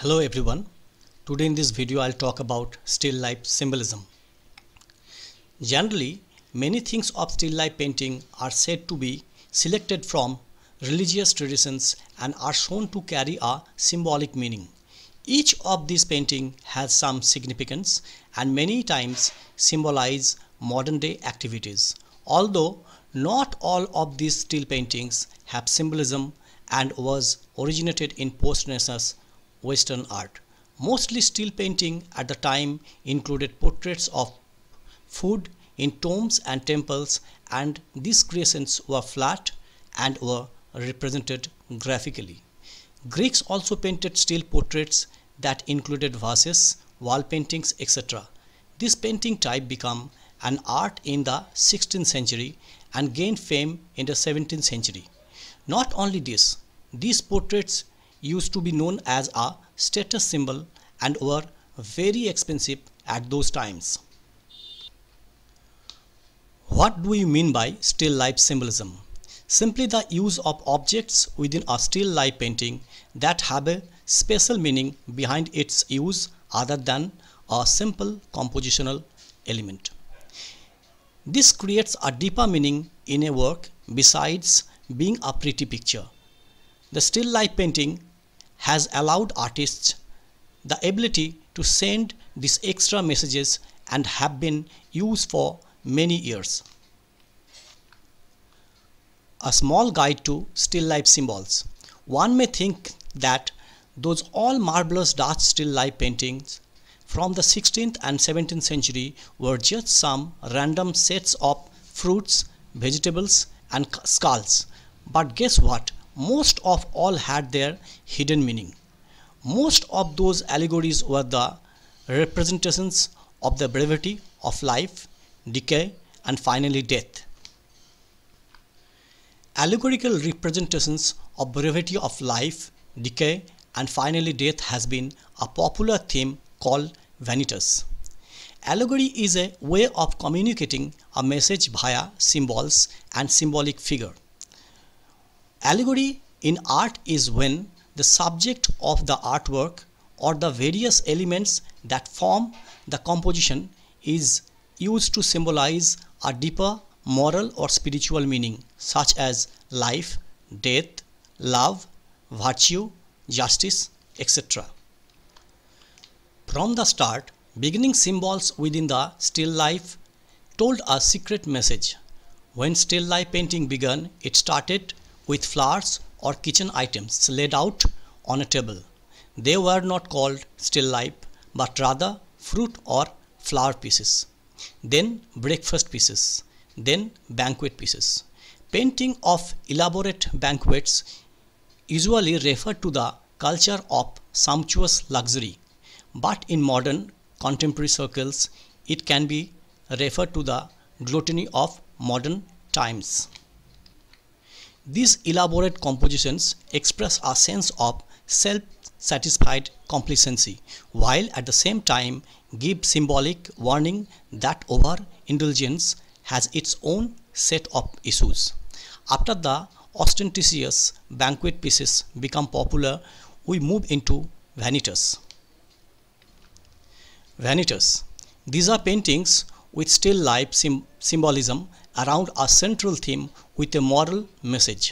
Hello everyone. Today in this video I'll talk about still life symbolism. Generally, many things of still life painting are said to be selected from religious traditions and are shown to carry a symbolic meaning. Each of these painting has some significance and many times symbolize modern day activities. Although not all of these still paintings have symbolism and was originated in post-Renaissance Western art. Mostly still painting at the time included portraits of food in tombs and temples and these creations were flat and were represented graphically. Greeks also painted still portraits that included vases, wall paintings, etc. This painting type became an art in the 16th century and gained fame in the 17th century. Not only this, these portraits used to be known as a status symbol and were very expensive at those times. What do we mean by still life symbolism? Simply the use of objects within a still life painting that have a special meaning behind its use other than a simple compositional element. This creates a deeper meaning in a work besides being a pretty picture. The still life painting has allowed artists the ability to send these extra messages and have been used for many years. A small guide to still life symbols. One may think that those all marvelous Dutch still life paintings from the 16th and 17th century were just some random sets of fruits, vegetables, and skulls. But guess what? most of all had their hidden meaning. Most of those allegories were the representations of the brevity of life, decay, and finally death. Allegorical representations of brevity of life, decay, and finally death has been a popular theme called vanitas. Allegory is a way of communicating a message via symbols and symbolic figure. Allegory in art is when the subject of the artwork or the various elements that form the composition is used to symbolize a deeper moral or spiritual meaning such as life, death, love, virtue, justice, etc. From the start, beginning symbols within the still life told a secret message. When still life painting began, it started with flowers or kitchen items laid out on a table. They were not called still life, but rather fruit or flower pieces, then breakfast pieces, then banquet pieces. Painting of elaborate banquets usually refer to the culture of sumptuous luxury, but in modern contemporary circles, it can be referred to the gluttony of modern times. These elaborate compositions express a sense of self-satisfied complacency, while at the same time give symbolic warning that over-indulgence has its own set of issues. After the ostentatious banquet pieces become popular, we move into vanitas. Vanitas. These are paintings with still life sym symbolism around a central theme with a moral message.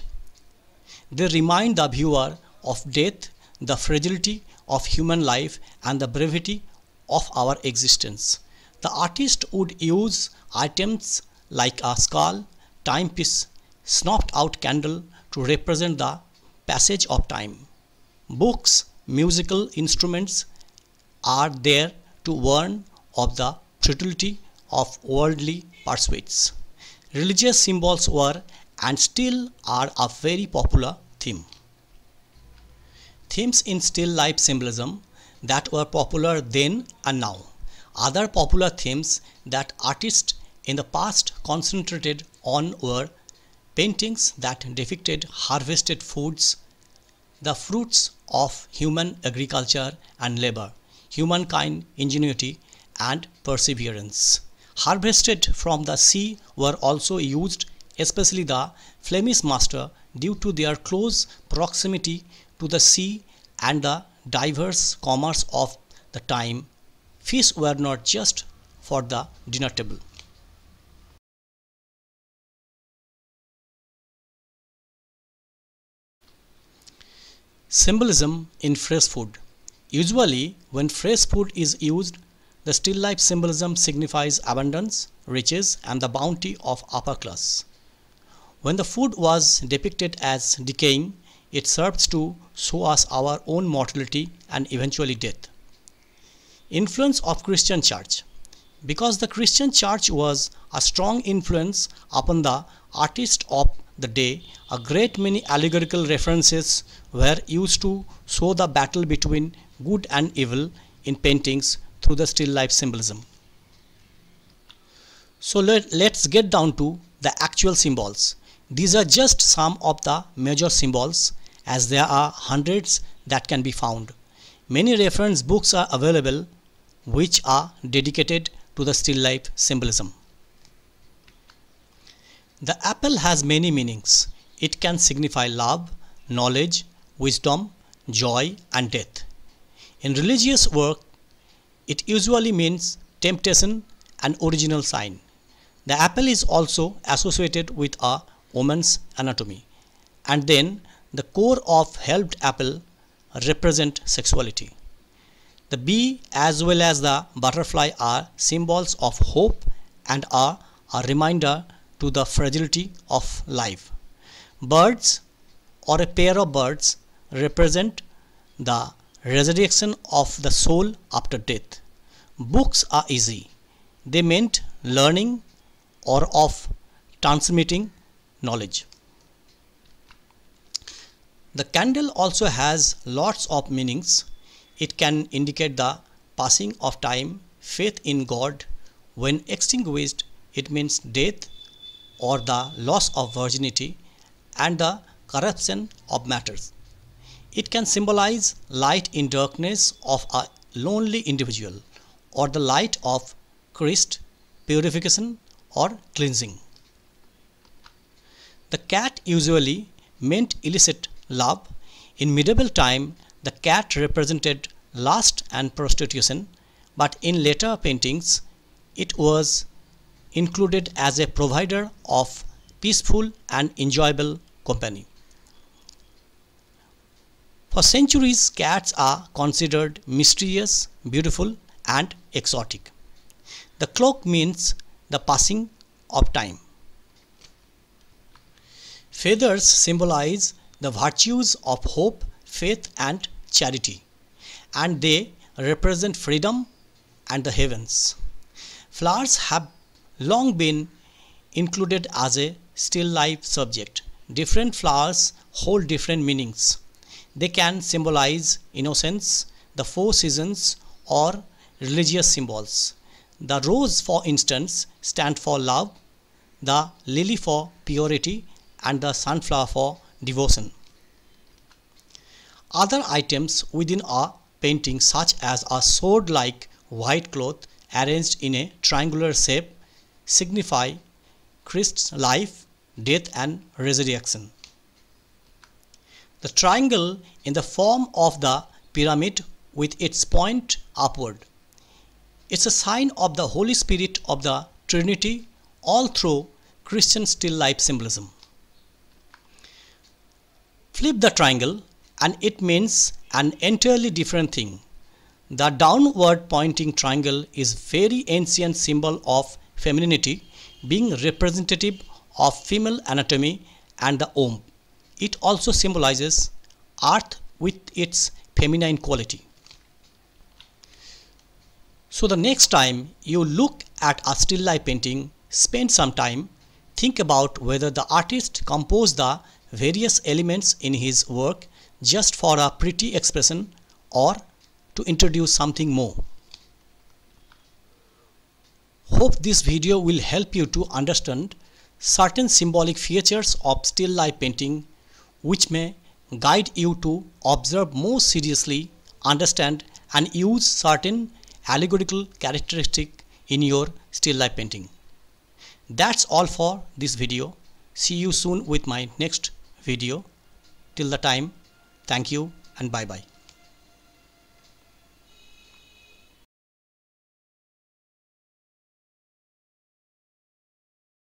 They remind the viewer of death, the fragility of human life, and the brevity of our existence. The artist would use items like a skull, timepiece, snuffed out candle to represent the passage of time. Books, musical instruments are there to warn of the futility of worldly pursuits. Religious symbols were and still are a very popular theme. Themes in still life symbolism that were popular then and now. Other popular themes that artists in the past concentrated on were paintings that depicted harvested foods, the fruits of human agriculture and labor, humankind ingenuity and perseverance harvested from the sea were also used, especially the Flemish master, due to their close proximity to the sea and the diverse commerce of the time. Fish were not just for the dinner table. Symbolism in fresh food. Usually, when fresh food is used, the still life symbolism signifies abundance, riches, and the bounty of upper class. When the food was depicted as decaying, it serves to show us our own mortality and eventually death. Influence of Christian Church Because the Christian Church was a strong influence upon the artists of the day, a great many allegorical references were used to show the battle between good and evil in paintings through the still life symbolism. So let, let's get down to the actual symbols. These are just some of the major symbols as there are hundreds that can be found. Many reference books are available which are dedicated to the still life symbolism. The apple has many meanings. It can signify love, knowledge, wisdom, joy and death. In religious work, it usually means temptation and original sin. The apple is also associated with a woman's anatomy. And then the core of helped apple represent sexuality. The bee as well as the butterfly are symbols of hope and are a reminder to the fragility of life. Birds or a pair of birds represent the resurrection of the soul after death. Books are easy. They meant learning or of transmitting knowledge. The candle also has lots of meanings. It can indicate the passing of time, faith in God. When extinguished, it means death or the loss of virginity and the corruption of matters. It can symbolize light in darkness of a lonely individual or the light of Christ, purification or cleansing. The cat usually meant illicit love. In medieval time, the cat represented lust and prostitution, but in later paintings, it was included as a provider of peaceful and enjoyable company. For centuries, cats are considered mysterious, beautiful, and exotic. The clock means the passing of time. Feathers symbolize the virtues of hope, faith, and charity, and they represent freedom and the heavens. Flowers have long been included as a still life subject. Different flowers hold different meanings. They can symbolize innocence, the four seasons or religious symbols. The rose for instance stand for love, the lily for purity and the sunflower for devotion. Other items within a painting such as a sword-like white cloth arranged in a triangular shape signify Christ's life, death and resurrection the triangle in the form of the pyramid with its point upward. It's a sign of the Holy Spirit of the Trinity all through Christian still life symbolism. Flip the triangle and it means an entirely different thing. The downward pointing triangle is very ancient symbol of femininity being representative of female anatomy and the womb. It also symbolizes earth with its feminine quality. So the next time you look at a still life painting, spend some time, think about whether the artist composed the various elements in his work just for a pretty expression or to introduce something more. Hope this video will help you to understand certain symbolic features of still life painting which may guide you to observe more seriously, understand and use certain allegorical characteristic in your still life painting. That's all for this video. See you soon with my next video. Till the time, thank you and bye bye.